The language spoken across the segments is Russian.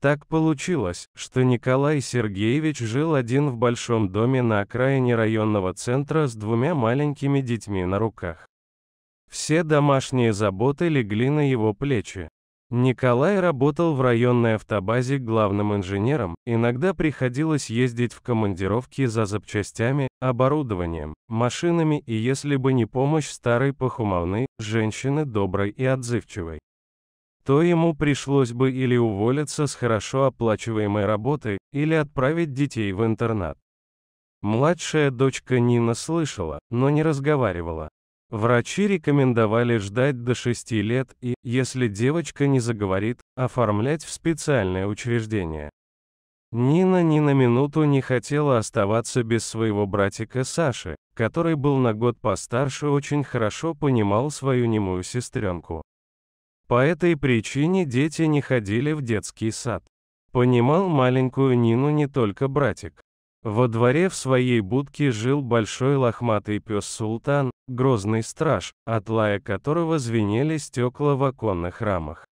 Так получилось, что Николай Сергеевич жил один в большом доме на окраине районного центра с двумя маленькими детьми на руках. Все домашние заботы легли на его плечи. Николай работал в районной автобазе главным инженером, иногда приходилось ездить в командировки за запчастями, оборудованием, машинами и если бы не помощь старой пахумовны, женщины доброй и отзывчивой то ему пришлось бы или уволиться с хорошо оплачиваемой работы, или отправить детей в интернат. Младшая дочка Нина слышала, но не разговаривала. Врачи рекомендовали ждать до 6 лет и, если девочка не заговорит, оформлять в специальное учреждение. Нина ни на минуту не хотела оставаться без своего братика Саши, который был на год постарше очень хорошо понимал свою немую сестренку. По этой причине дети не ходили в детский сад. Понимал маленькую Нину не только братик. Во дворе в своей будке жил большой лохматый пес Султан, грозный страж, от лая которого звенели стекла в оконных рамах.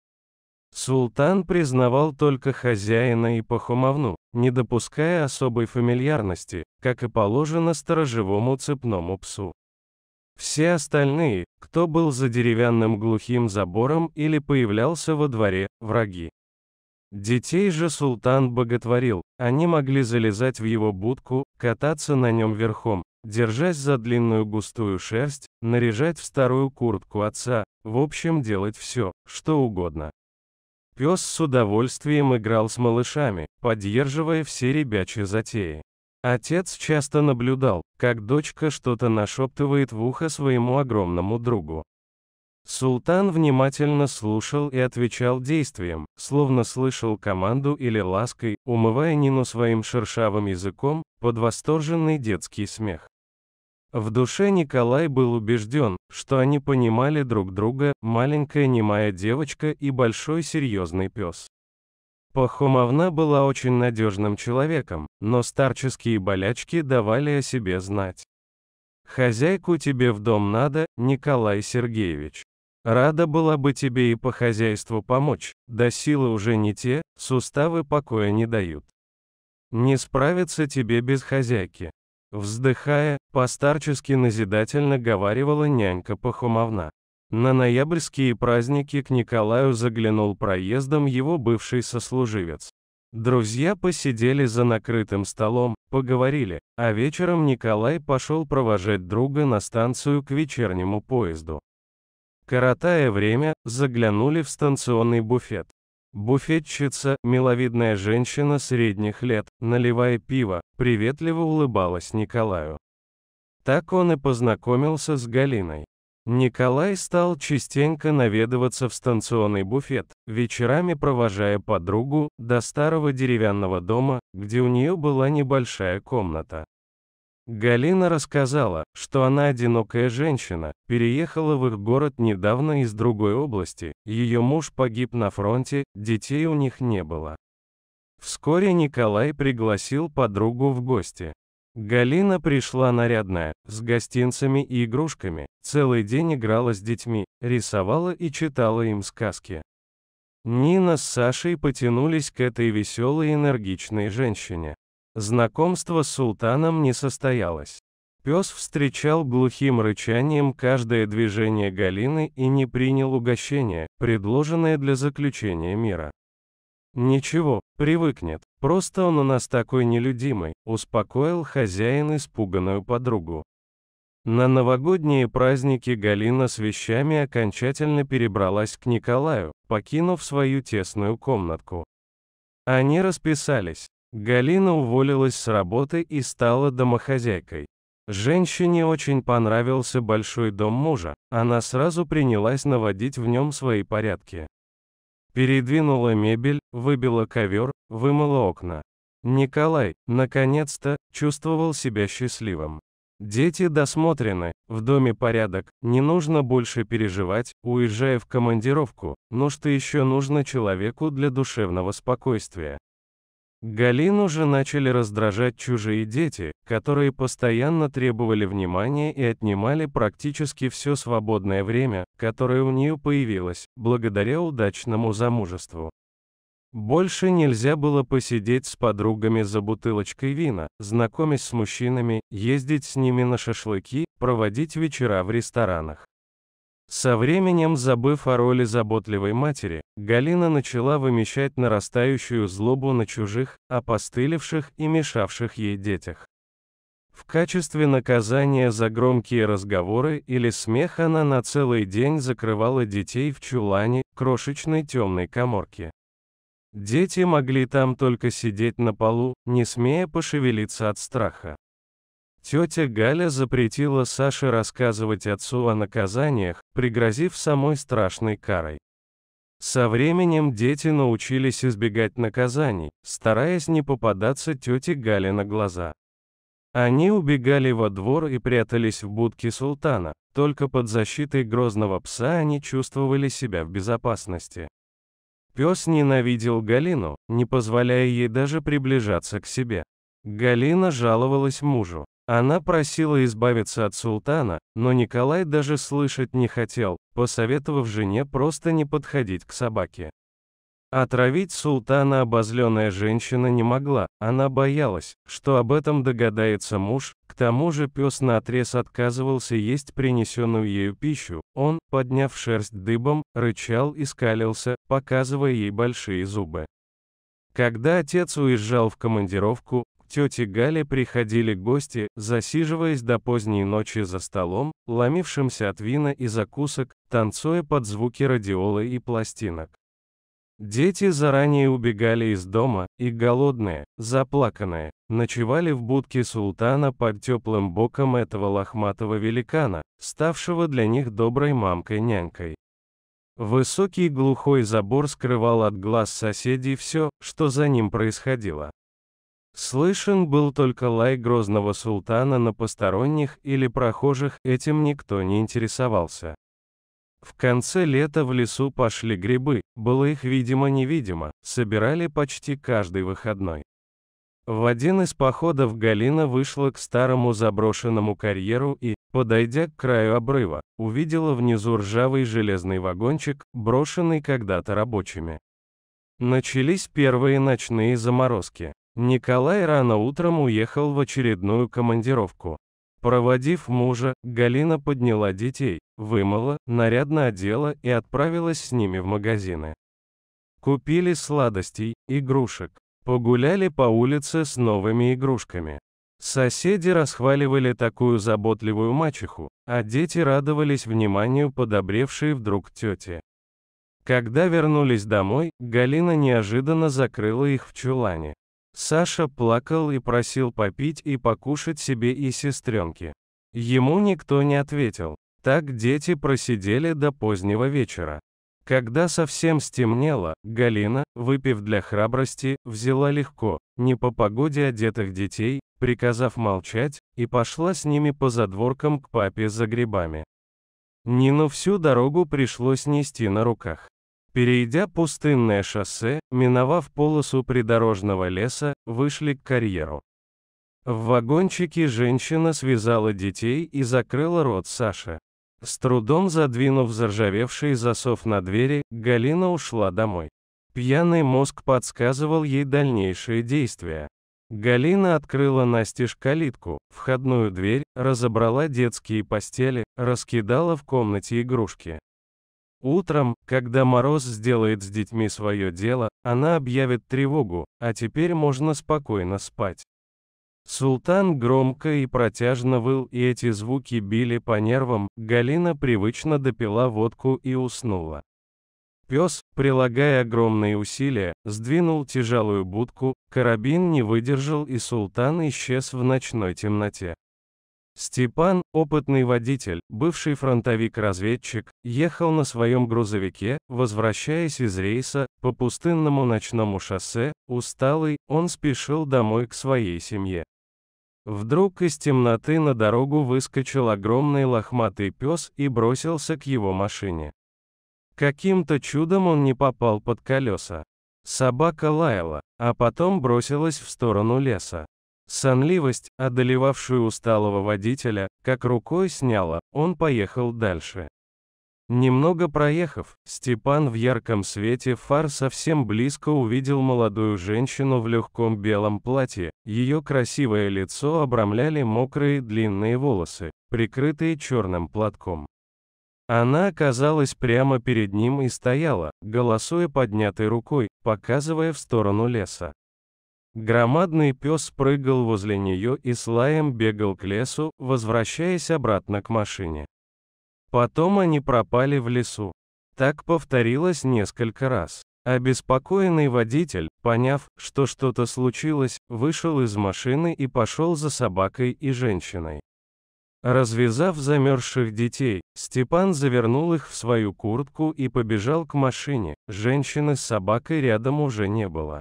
Султан признавал только хозяина и похумовну, не допуская особой фамильярности, как и положено сторожевому цепному псу. Все остальные, кто был за деревянным глухим забором или появлялся во дворе, враги. Детей же султан боготворил, они могли залезать в его будку, кататься на нем верхом, держась за длинную густую шерсть, наряжать в старую куртку отца, в общем делать все, что угодно. Пес с удовольствием играл с малышами, поддерживая все ребячьи затеи. Отец часто наблюдал, как дочка что-то нашептывает в ухо своему огромному другу. Султан внимательно слушал и отвечал действием, словно слышал команду или лаской, умывая Нину своим шершавым языком, под восторженный детский смех. В душе Николай был убежден, что они понимали друг друга, маленькая немая девочка и большой серьезный пес. Пахомовна была очень надежным человеком, но старческие болячки давали о себе знать. «Хозяйку тебе в дом надо, Николай Сергеевич. Рада была бы тебе и по хозяйству помочь, да силы уже не те, суставы покоя не дают. Не справиться тебе без хозяйки». Вздыхая, постарчески назидательно говаривала нянька Пахомовна. На ноябрьские праздники к Николаю заглянул проездом его бывший сослуживец. Друзья посидели за накрытым столом, поговорили, а вечером Николай пошел провожать друга на станцию к вечернему поезду. Коротая время, заглянули в станционный буфет. Буфетчица, миловидная женщина средних лет, наливая пиво, приветливо улыбалась Николаю. Так он и познакомился с Галиной. Николай стал частенько наведываться в станционный буфет, вечерами провожая подругу до старого деревянного дома, где у нее была небольшая комната. Галина рассказала, что она одинокая женщина, переехала в их город недавно из другой области, ее муж погиб на фронте, детей у них не было. Вскоре Николай пригласил подругу в гости. Галина пришла нарядная, с гостинцами и игрушками, целый день играла с детьми, рисовала и читала им сказки. Нина с Сашей потянулись к этой веселой и энергичной женщине. Знакомство с султаном не состоялось. Пес встречал глухим рычанием каждое движение Галины и не принял угощения, предложенное для заключения мира. Ничего, привыкнет. Просто он у нас такой нелюдимый, успокоил хозяин испуганную подругу. На новогодние праздники Галина с вещами окончательно перебралась к Николаю, покинув свою тесную комнатку. Они расписались. Галина уволилась с работы и стала домохозяйкой. Женщине очень понравился большой дом мужа, она сразу принялась наводить в нем свои порядки. Передвинула мебель, выбила ковер, вымыла окна. Николай, наконец-то, чувствовал себя счастливым. Дети досмотрены, в доме порядок, не нужно больше переживать, уезжая в командировку, но что еще нужно человеку для душевного спокойствия? Галину же начали раздражать чужие дети, которые постоянно требовали внимания и отнимали практически все свободное время, которое у нее появилось, благодаря удачному замужеству. Больше нельзя было посидеть с подругами за бутылочкой вина, знакомясь с мужчинами, ездить с ними на шашлыки, проводить вечера в ресторанах. Со временем, забыв о роли заботливой матери, Галина начала вымещать нарастающую злобу на чужих, опостылевших и мешавших ей детях. В качестве наказания за громкие разговоры или смех она на целый день закрывала детей в чулане, крошечной темной коморке. Дети могли там только сидеть на полу, не смея пошевелиться от страха. Тетя Галя запретила Саше рассказывать отцу о наказаниях, пригрозив самой страшной карой. Со временем дети научились избегать наказаний, стараясь не попадаться тете Гале на глаза. Они убегали во двор и прятались в будке султана, только под защитой грозного пса они чувствовали себя в безопасности. Пес ненавидел Галину, не позволяя ей даже приближаться к себе. Галина жаловалась мужу. Она просила избавиться от султана, но Николай даже слышать не хотел, посоветовав жене просто не подходить к собаке. Отравить султана обозленная женщина не могла, она боялась, что об этом догадается муж, к тому же пес на наотрез отказывался есть принесенную ею пищу, он, подняв шерсть дыбом, рычал и скалился, показывая ей большие зубы. Когда отец уезжал в командировку, тете Гале приходили гости, засиживаясь до поздней ночи за столом, ломившимся от вина и закусок, танцуя под звуки радиолы и пластинок. Дети заранее убегали из дома, и голодные, заплаканные, ночевали в будке султана под теплым боком этого лохматого великана, ставшего для них доброй мамкой-нянькой. Высокий глухой забор скрывал от глаз соседей все, что за ним происходило. Слышен был только лай грозного султана на посторонних или прохожих, этим никто не интересовался. В конце лета в лесу пошли грибы, было их видимо-невидимо, собирали почти каждый выходной. В один из походов Галина вышла к старому заброшенному карьеру и, подойдя к краю обрыва, увидела внизу ржавый железный вагончик, брошенный когда-то рабочими. Начались первые ночные заморозки. Николай рано утром уехал в очередную командировку. Проводив мужа, Галина подняла детей, вымыла, нарядно одела и отправилась с ними в магазины. Купили сладостей, игрушек. Погуляли по улице с новыми игрушками. Соседи расхваливали такую заботливую мачеху, а дети радовались вниманию подобревшей вдруг тете. Когда вернулись домой, Галина неожиданно закрыла их в чулане. Саша плакал и просил попить и покушать себе и сестренке. Ему никто не ответил. Так дети просидели до позднего вечера. Когда совсем стемнело, Галина, выпив для храбрости, взяла легко, не по погоде одетых детей, приказав молчать, и пошла с ними по задворкам к папе за грибами. Нину всю дорогу пришлось нести на руках. Перейдя пустынное шоссе, миновав полосу придорожного леса, вышли к карьеру. В вагончике женщина связала детей и закрыла рот Саше. С трудом задвинув заржавевший засов на двери, Галина ушла домой. Пьяный мозг подсказывал ей дальнейшие действия. Галина открыла настежь калитку, входную дверь, разобрала детские постели, раскидала в комнате игрушки. Утром, когда Мороз сделает с детьми свое дело, она объявит тревогу, а теперь можно спокойно спать. Султан громко и протяжно выл, и эти звуки били по нервам, Галина привычно допила водку и уснула. Пес, прилагая огромные усилия, сдвинул тяжелую будку, карабин не выдержал и султан исчез в ночной темноте. Степан, опытный водитель, бывший фронтовик-разведчик, ехал на своем грузовике, возвращаясь из рейса, по пустынному ночному шоссе, усталый, он спешил домой к своей семье. Вдруг из темноты на дорогу выскочил огромный лохматый пес и бросился к его машине. Каким-то чудом он не попал под колеса. Собака лаяла, а потом бросилась в сторону леса. Сонливость, одолевавшую усталого водителя, как рукой сняла, он поехал дальше. Немного проехав, Степан в ярком свете фар совсем близко увидел молодую женщину в легком белом платье. Ее красивое лицо обрамляли мокрые длинные волосы, прикрытые черным платком. Она оказалась прямо перед ним и стояла, голосуя поднятой рукой, показывая в сторону леса. Громадный пес прыгал возле нее и с лаем бегал к лесу, возвращаясь обратно к машине. Потом они пропали в лесу. Так повторилось несколько раз. Обеспокоенный водитель, поняв, что что-то случилось, вышел из машины и пошел за собакой и женщиной. Развязав замерзших детей, Степан завернул их в свою куртку и побежал к машине, женщины с собакой рядом уже не было.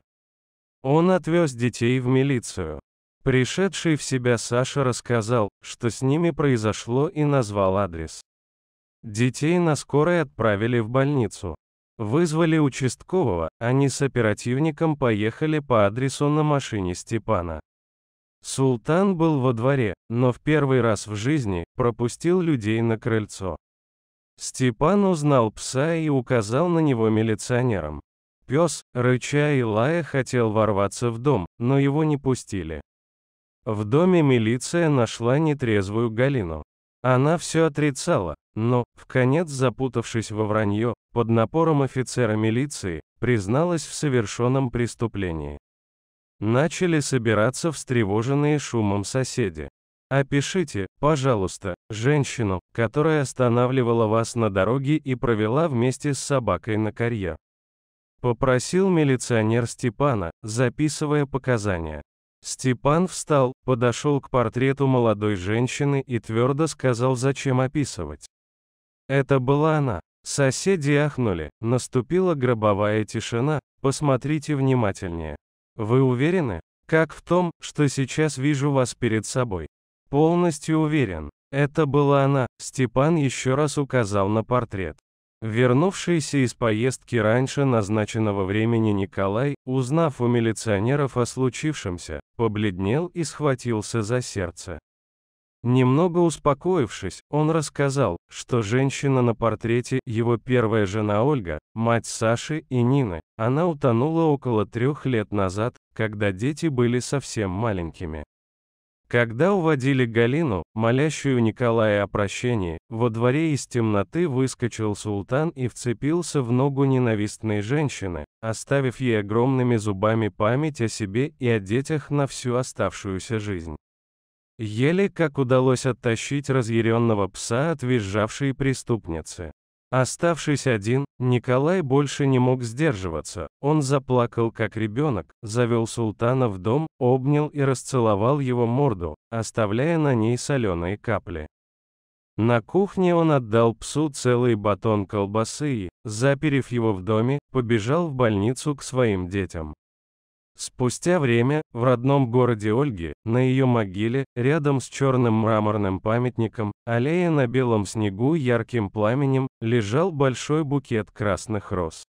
Он отвез детей в милицию. Пришедший в себя Саша рассказал, что с ними произошло и назвал адрес. Детей на скорой отправили в больницу. Вызвали участкового, они с оперативником поехали по адресу на машине Степана. Султан был во дворе, но в первый раз в жизни пропустил людей на крыльцо. Степан узнал пса и указал на него милиционерам. Пес, рыча и лая, хотел ворваться в дом, но его не пустили. В доме милиция нашла нетрезвую Галину. Она все отрицала, но, в конец запутавшись во вранье, под напором офицера милиции, призналась в совершенном преступлении. Начали собираться встревоженные шумом соседи. Опишите, пожалуйста, женщину, которая останавливала вас на дороге и провела вместе с собакой на карьер. Попросил милиционер Степана, записывая показания. Степан встал, подошел к портрету молодой женщины и твердо сказал, зачем описывать. Это была она. Соседи ахнули, наступила гробовая тишина, посмотрите внимательнее. Вы уверены? Как в том, что сейчас вижу вас перед собой? Полностью уверен. Это была она, Степан еще раз указал на портрет. Вернувшийся из поездки раньше назначенного времени Николай, узнав у милиционеров о случившемся, побледнел и схватился за сердце. Немного успокоившись, он рассказал, что женщина на портрете, его первая жена Ольга, мать Саши и Нины, она утонула около трех лет назад, когда дети были совсем маленькими. Когда уводили Галину, молящую Николая о прощении, во дворе из темноты выскочил султан и вцепился в ногу ненавистной женщины, оставив ей огромными зубами память о себе и о детях на всю оставшуюся жизнь. Еле как удалось оттащить разъяренного пса от визжавшей преступницы. Оставшись один, Николай больше не мог сдерживаться, он заплакал как ребенок, завел султана в дом, обнял и расцеловал его морду, оставляя на ней соленые капли. На кухне он отдал псу целый батон колбасы и, заперев его в доме, побежал в больницу к своим детям. Спустя время, в родном городе Ольги, на ее могиле, рядом с черным мраморным памятником, аллея на белом снегу ярким пламенем, лежал большой букет красных роз.